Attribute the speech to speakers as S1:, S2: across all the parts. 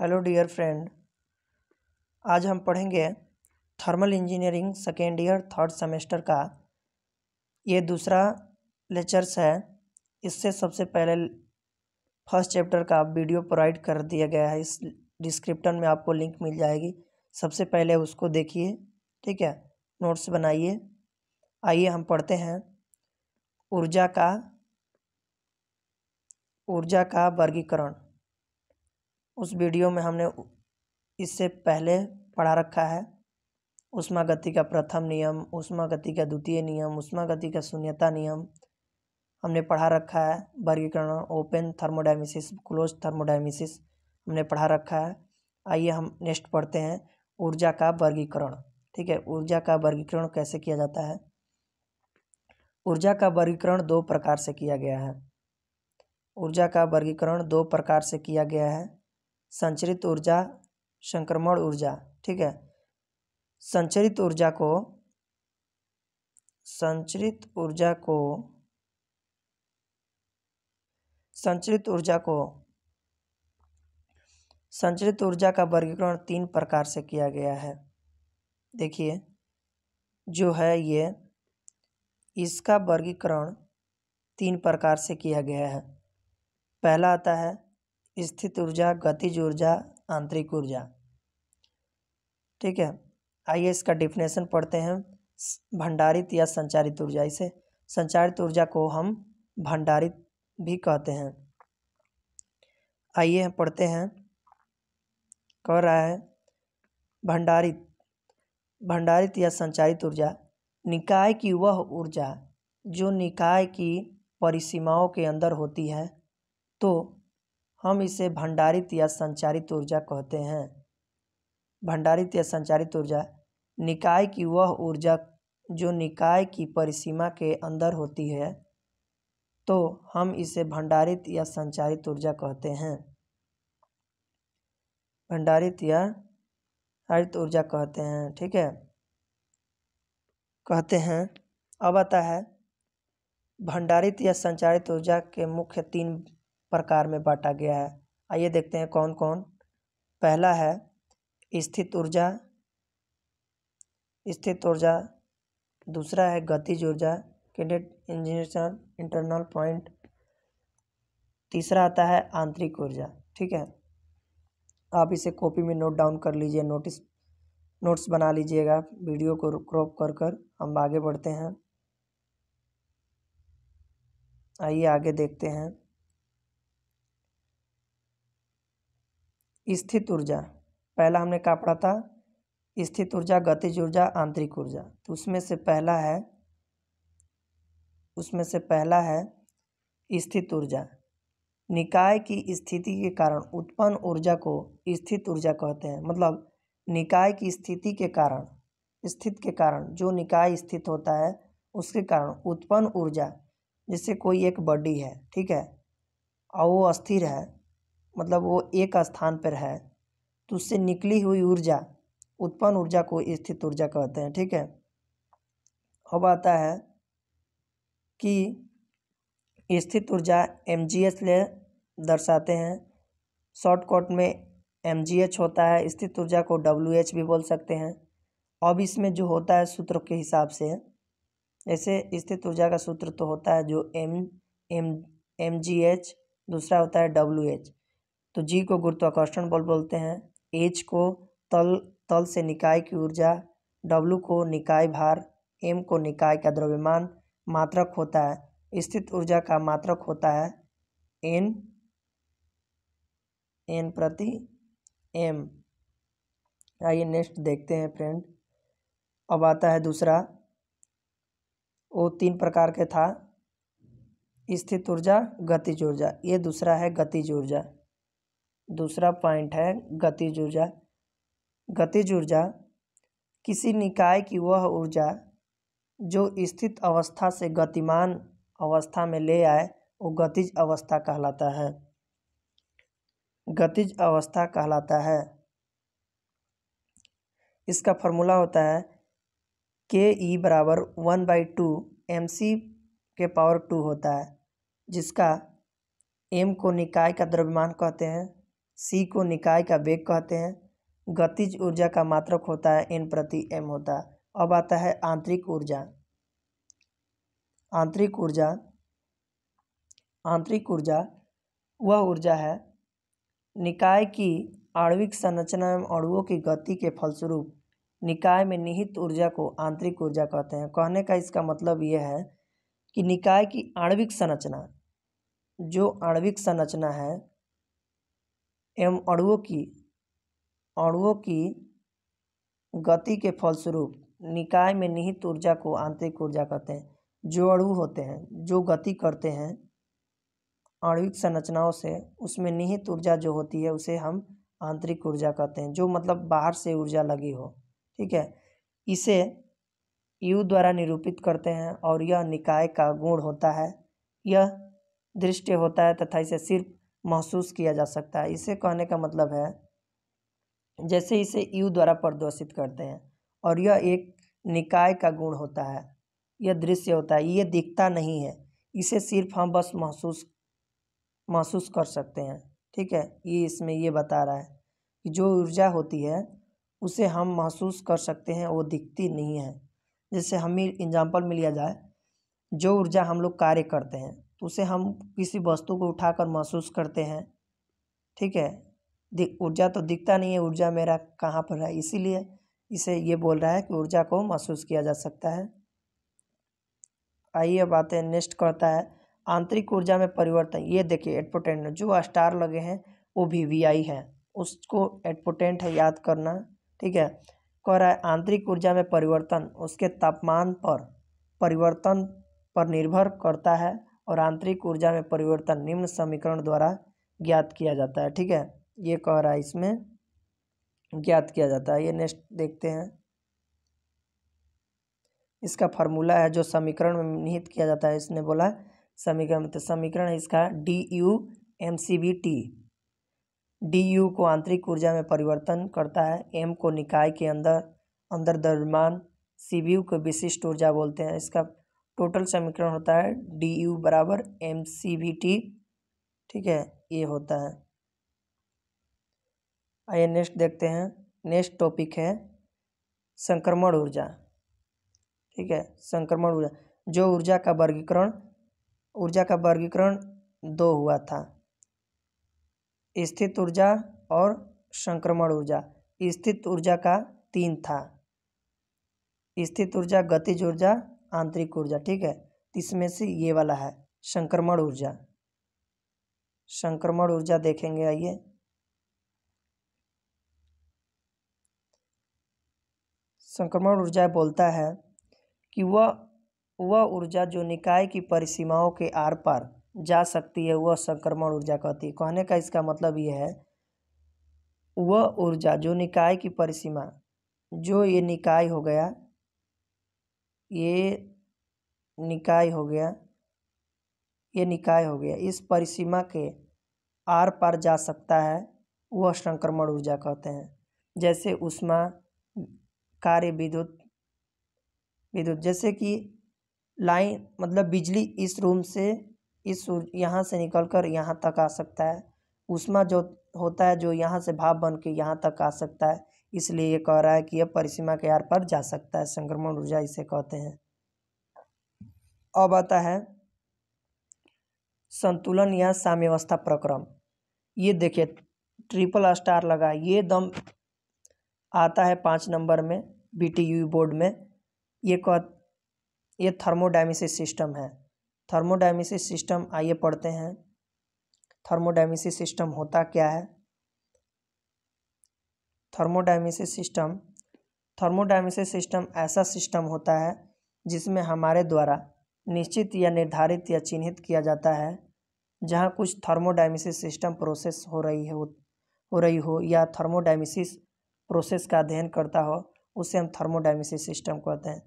S1: hello dear friend आज हम पढ़ेंगे thermal engineering second year third semester का ये दूसरा लेक्चर्स है इससे सबसे पहले फर्स्ट चैप्टर का वीडियो प्रोवाइड कर दिया गया है इस डिस्क्रिप्टन में आपको लिंक मिल जाएगी सबसे पहले उसको देखिए ठीक है नोट्स बनाइए आइए हम पढ़ते हैं ऊर्जा का ऊर्जा का वर्गीकरण उस वीडियो में हमने इससे पहले पढ़ा रखा है उष्मा गति का प्रथम नियम गति का द्वितीय नियम उष्मागति का शून्यता नियम हमने पढ़ा रखा है वर्गीकरण ओपन थर्मोडायमिसिस क्लोज थर्मोडायमिसिस हमने पढ़ा रखा है आइए हम नेक्स्ट पढ़ते हैं ऊर्जा का वर्गीकरण ठीक है ऊर्जा का वर्गीकरण कैसे किया जाता है ऊर्जा का वर्गीकरण दो प्रकार से किया गया है ऊर्जा का वर्गीकरण दो प्रकार से किया गया है संचरित ऊर्जा संक्रमण ऊर्जा ठीक है संचरित ऊर्जा को संचरित ऊर्जा को संचरित ऊर्जा को संचरित ऊर्जा का वर्गीकरण तीन प्रकार से किया गया है देखिए जो है ये इसका वर्गीकरण तीन प्रकार से किया गया है पहला आता है स्थित ऊर्जा गतिज ऊर्जा आंतरिक ऊर्जा ठीक है आइए इसका डिफिनेशन पढ़ते हैं भंडारित या संचारित ऊर्जा इसे संचारित ऊर्जा को हम भंडारित भी कहते हैं आइए हम पढ़ते हैं कह रहा है भंडारित भंडारित या संचारित ऊर्जा निकाय की वह ऊर्जा जो निकाय की परिसीमाओं के अंदर होती है तो हम इसे भंडारित या संचारित ऊर्जा कहते हैं भंडारित या संचारित ऊर्जा निकाय की वह ऊर्जा जो निकाय की परिसीमा के अंदर होती है तो हम इसे भंडारित या संचारित ऊर्जा कहते हैं भंडारित या हरित ऊर्जा कहते हैं ठीक है कहते हैं अब आता है भंडारित या संचारित ऊर्जा के मुख्य तीन प्रकार में बांटा गया है आइए देखते हैं कौन कौन पहला है स्थित ऊर्जा स्थित ऊर्जा दूसरा है गतिज ऊर्जा कैडेट इंजीनियर इंटरनल पॉइंट तीसरा आता है आंतरिक ऊर्जा ठीक है आप इसे कॉपी में नोट डाउन कर लीजिए नोटिस नोट्स बना लीजिएगा वीडियो को क्रॉप कर कर हम आगे बढ़ते हैं आइए आगे देखते हैं स्थित ऊर्जा पहला हमने कहा पढ़ा था स्थित ऊर्जा गतिज ऊर्जा आंतरिक ऊर्जा तो उसमें से पहला है उसमें से पहला है स्थित ऊर्जा निकाय की स्थिति के कारण उत्पन्न ऊर्जा को स्थित ऊर्जा कहते हैं मतलब निकाय की स्थिति के कारण स्थित के कारण जो निकाय स्थित होता है उसके कारण उत्पन्न ऊर्जा जैसे कोई एक बॉडी है ठीक है और वो अस्थिर है मतलब वो एक स्थान पर है तो उससे निकली हुई ऊर्जा उत्पन्न ऊर्जा को स्थित ऊर्जा कहते हैं ठीक है अब आता है कि स्थित ऊर्जा एम ले दर्शाते हैं शॉर्टकट में एम होता है स्थित ऊर्जा को डब्ल्यू भी बोल सकते हैं अब इसमें जो होता है सूत्र के हिसाब से ऐसे स्थित ऊर्जा का सूत्र तो होता है जो M M M G H दूसरा होता है डब्ल्यू एच तो जी को गुरुत्वाकर्षण बल बोलते हैं एच को तल तल से निकाय की ऊर्जा डब्लू को निकाय भार एम को निकाय का द्रव्यमान मात्रक होता है स्थित ऊर्जा का मात्रक होता है एन एन प्रति एम आइए नेक्स्ट देखते हैं फ्रेंड अब आता है दूसरा वो तीन प्रकार के था स्थित ऊर्जा गतिज ऊर्जा ये दूसरा है गतिज ऊर्जा दूसरा पॉइंट है गतिज ऊर्जा गतिज ऊर्जा किसी निकाय की वह ऊर्जा जो स्थित अवस्था से गतिमान अवस्था में ले आए वो गतिज अवस्था कहलाता है गतिज अवस्था कहलाता है इसका फॉर्मूला होता है के ई बराबर one by two M C के पावर टू होता है जिसका एम को निकाय का द्रव्यमान कहते हैं सी को निकाय का वेग कहते हैं गतिज ऊर्जा का मात्रक होता है एन प्रति एम होता है अब आता है आंतरिक ऊर्जा आंतरिक ऊर्जा आंतरिक ऊर्जा वह ऊर्जा है निकाय की आणविक संरचना एवं अणुओं की गति के फलस्वरूप निकाय में निहित ऊर्जा को आंतरिक ऊर्जा कहते हैं कहने का इसका मतलब यह है कि निकाय की आणविक संरचना जो आणविक संरचना है एवं अणुओं की अणुओं की गति के फलस्वरूप निकाय में निहित ऊर्जा को आंतरिक ऊर्जा कहते हैं जो अणु होते हैं जो गति करते हैं आणविक संरचनाओं से उसमें निहित ऊर्जा जो होती है उसे हम आंतरिक ऊर्जा कहते हैं जो मतलब बाहर से ऊर्जा लगी हो ठीक है इसे यू द्वारा निरूपित करते हैं और यह निकाय का गुण होता है यह दृष्टि होता है तथा इसे सिर्फ महसूस किया जा सकता है इसे कहने का मतलब है जैसे इसे यू द्वारा प्रदर्शित करते हैं और यह एक निकाय का गुण होता है यह दृश्य होता है ये दिखता नहीं है इसे सिर्फ हम बस महसूस महसूस कर सकते हैं ठीक है ये इसमें ये बता रहा है कि जो ऊर्जा होती है उसे हम महसूस कर सकते हैं वो दिखती नहीं है जैसे हम ही एग्जाम्पल में लिया जाए जो ऊर्जा हम लोग कार्य करते हैं तो उसे हम किसी वस्तु को उठाकर महसूस करते हैं ठीक है ऊर्जा तो दिखता नहीं है ऊर्जा मेरा कहाँ पर है इसीलिए इसे ये बोल रहा है कि ऊर्जा को महसूस किया जा सकता है आइए बातें नेक्स्ट करता है आंतरिक ऊर्जा में परिवर्तन ये देखिए एडपोटेंट जो स्टार लगे हैं वो भी वी आई है उसको एडपोटेंट है याद करना ठीक है कह रहा है आंतरिक ऊर्जा में परिवर्तन उसके तापमान पर परिवर्तन पर निर्भर करता है और आंतरिक ऊर्जा में परिवर्तन निम्न समीकरण द्वारा ज्ञात किया जाता है ठीक है ये कह रहा है इसमें ज्ञात किया जाता है ये नेक्स्ट देखते हैं इसका फार्मूला है जो समीकरण में निहित किया जाता है इसने बोला समीकरण तो समीकरण है इसका D U M C B T D U को आंतरिक ऊर्जा में परिवर्तन करता है एम को निकाय के अंदर अंदर दरमान सी बी यू को विशिष्ट ऊर्जा बोलते हैं इसका टोटल समीकरण होता है डी यू बराबर एम सी वी टी ठीक है ये होता है आइए नेक्स्ट देखते हैं नेक्स्ट टॉपिक है संक्रमण ऊर्जा ठीक है संक्रमण ऊर्जा जो ऊर्जा का वर्गीकरण ऊर्जा का वर्गीकरण दो हुआ था स्थित ऊर्जा और संक्रमण ऊर्जा स्थित ऊर्जा का तीन था स्थित ऊर्जा गतिज ऊर्जा आंतरिक ऊर्जा ठीक है इसमें से ये वाला है संक्रमण ऊर्जा संक्रमण ऊर्जा देखेंगे आइए संक्रमण ऊर्जा बोलता है कि वह वह ऊर्जा जो निकाय की परिसीमाओं के आर पार जा सकती है वह संक्रमण ऊर्जा कहती है कहने का इसका मतलब यह है वह ऊर्जा जो निकाय की परिसीमा जो ये निकाय हो गया ये निकाय हो गया ये निकाय हो गया इस परिसीमा के आर पार जा सकता है वह संक्रमण ऊर्जा कहते हैं जैसे उष्मा कार्य विद्युत विद्युत जैसे कि लाइन मतलब बिजली इस रूम से इस यहाँ से निकलकर यहाँ तक आ सकता है उष्मा जो होता है जो यहाँ से भाप बन के यहाँ तक आ सकता है इसलिए ये कह रहा है कि यह परिसीमा के आर पर जा सकता है संक्रमण ऊर्जा इसे कहते हैं अब आता है संतुलन या साम्यवस्था प्रक्रम ये देखिए ट्रिपल स्टार लगा ये दम आता है पाँच नंबर में बीटीयू बोर्ड में ये कह ये थर्मोडाइमिसिस सिस्टम है थर्मोडाइमिसिस सिस्टम आइए पढ़ते हैं थर्मोडाइमिसिस सिस्टम होता क्या है थर्मोडायमिसिस सिस्टम थर्मोडायमिसिस सिस्टम ऐसा सिस्टम होता है जिसमें हमारे द्वारा निश्चित या निर्धारित या चिन्हित किया जाता है जहाँ कुछ थर्मोडायमिसिस सिस्टम प्रोसेस हो रही हो हो रही हो या थर्मोडायमिसिस प्रोसेस का अध्ययन करता हो उसे हम थर्मोडायमिसिस सिस्टम कहते हैं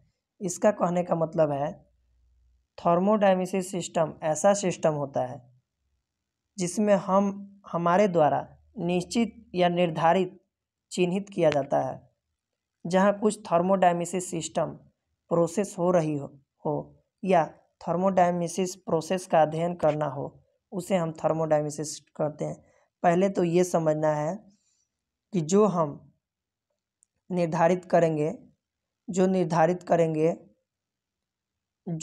S1: इसका कहने का मतलब है थर्मोडायमिसिस सिस्टम ऐसा सिस्टम होता है जिसमें हम हमारे द्वारा निश्चित या निर्धारित चिन्हित किया जाता है जहाँ कुछ थर्मोडायमिसिस सिस्टम प्रोसेस हो रही हो, हो या थर्मोडायमिसिस प्रोसेस का अध्ययन करना हो उसे हम थर्मोडायमिसिस करते हैं पहले तो ये समझना है कि जो हम निर्धारित करेंगे जो निर्धारित करेंगे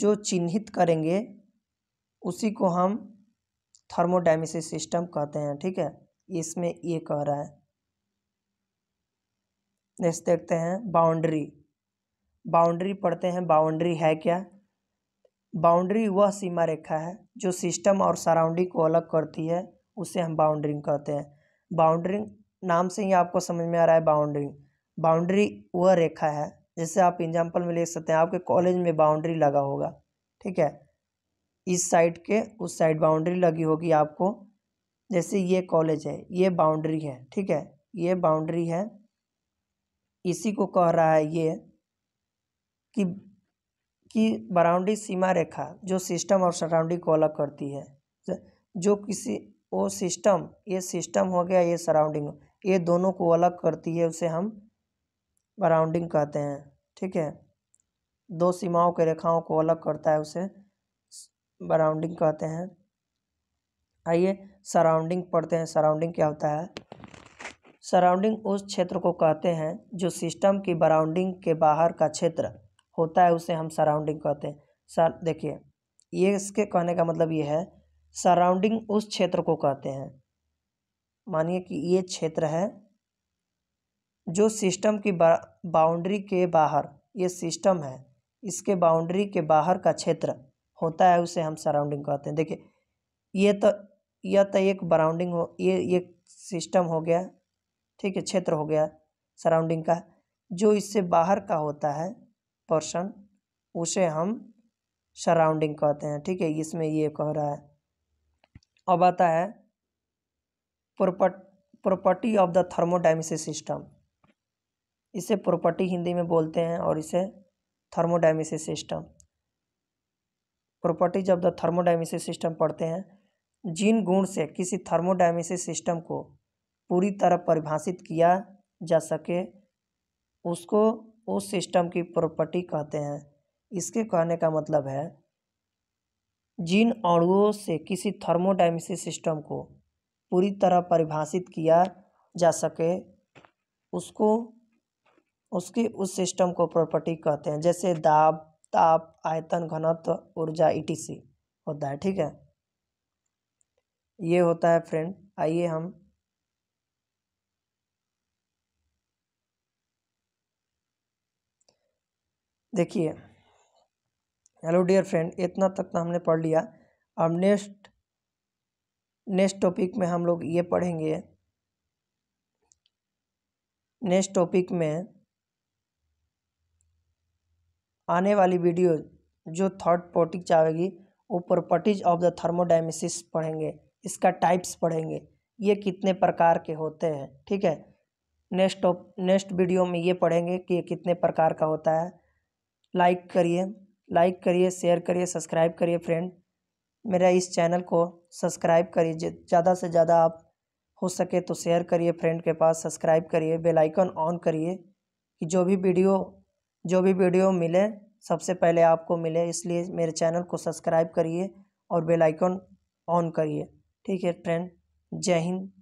S1: जो चिन्हित करेंगे उसी को हम थर्मोडायमिसिस सिस्टम कहते हैं ठीक है इसमें ये कह रहा है नेक्स्ट देखते हैं बाउंड्री बाउंड्री पढ़ते हैं बाउंड्री है क्या बाउंड्री वह सीमा रेखा है जो सिस्टम और सराउंडिंग को अलग करती है उसे हम बाउंड्रिंग कहते हैं बाउंड्रिंग नाम से ही आपको समझ में आ रहा है बाउंड्रिंग बाउंड्री वह रेखा है जैसे आप एग्जाम्पल में ले सकते हैं आपके कॉलेज में बाउंड्री लगा होगा ठीक है इस साइड के उस साइड बाउंड्री लगी होगी आपको जैसे ये कॉलेज है ये बाउंड्री है ठीक है ये बाउंड्री है इसी को कह रहा है ये कि कि बराउंडी सीमा रेखा जो सिस्टम और सराउंडिंग को अलग करती है जो किसी वो सिस्टम ये सिस्टम हो गया ये सराउंडिंग ये दोनों को अलग करती है उसे हम बराउंडिंग कहते हैं ठीक है दो सीमाओं के रेखाओं को अलग करता है उसे बराउंडिंग कहते हैं आइए सराउंडिंग पढ़ते हैं सराउंडिंग क्या होता है सराउंडिंग उस क्षेत्र को कहते हैं जो सिस्टम की बराउंडिंग के बाहर का क्षेत्र होता है उसे हम सराउंडिंग कहते हैं सर देखिए ये इसके कहने का मतलब ये है सराउंडिंग उस क्षेत्र को कहते हैं मानिए कि ये क्षेत्र है जो सिस्टम की बाउंड्री के बाहर ये सिस्टम है इसके बाउंड्री के बाहर का क्षेत्र होता है उसे हम सराउंडिंग कहते हैं देखिए ये तो यह तो एक बराउंडिंग हो ये एक सिस्टम हो गया ठीक है क्षेत्र हो गया सराउंडिंग का जो इससे बाहर का होता है पोर्शन उसे हम सराउंडिंग कहते हैं ठीक है इसमें ये कह रहा है अब आता है property property of the thermodynamics system इसे प्रॉपर्टी हिंदी में बोलते हैं और इसे thermodynamics system properties of the thermodynamics system पढ़ते हैं जिन गुण से किसी थर्मोडाइमिस सिस्टम को पूरी तरह परिभाषित किया जा सके उसको उस सिस्टम की प्रॉपर्टी कहते हैं इसके कहने का मतलब है जिन अणुओं से किसी थर्मोडाइमिक सिस्टम को पूरी तरह परिभाषित किया जा सके उसको उसके उस सिस्टम को प्रॉपर्टी कहते हैं जैसे दाब ताप आयतन घनत्व ऊर्जा सी होता है ठीक है ये होता है फ्रेंड आइए हम देखिए हेलो डियर फ्रेंड इतना तक तो हमने पढ़ लिया अब नेक्स्ट नेक्स्ट टॉपिक में हम लोग ये पढ़ेंगे नेक्स्ट टॉपिक में आने वाली वीडियो जो थर्ड पॉटिक्स आएगी वो प्रॉपर्टीज ऑफ द थर्मोडाइमिसिस पढ़ेंगे इसका टाइप्स पढ़ेंगे ये कितने प्रकार के होते हैं ठीक है नेक्स्ट नेक्स्ट वीडियो में ये पढ़ेंगे कि ये कितने प्रकार का होता है लाइक करिए लाइक करिए शेयर करिए सब्सक्राइब करिए फ्रेंड मेरा इस चैनल को सब्सक्राइब करिए ज़्यादा से ज़्यादा आप हो सके तो शेयर करिए फ्रेंड के पास सब्सक्राइब करिए बेल आइकन ऑन करिए कि जो भी वीडियो जो भी वीडियो मिले सबसे पहले आपको मिले इसलिए मेरे चैनल को सब्सक्राइब करिए और बेल आइकन ऑन करिए ठीक है फ्रेंड जय हिंद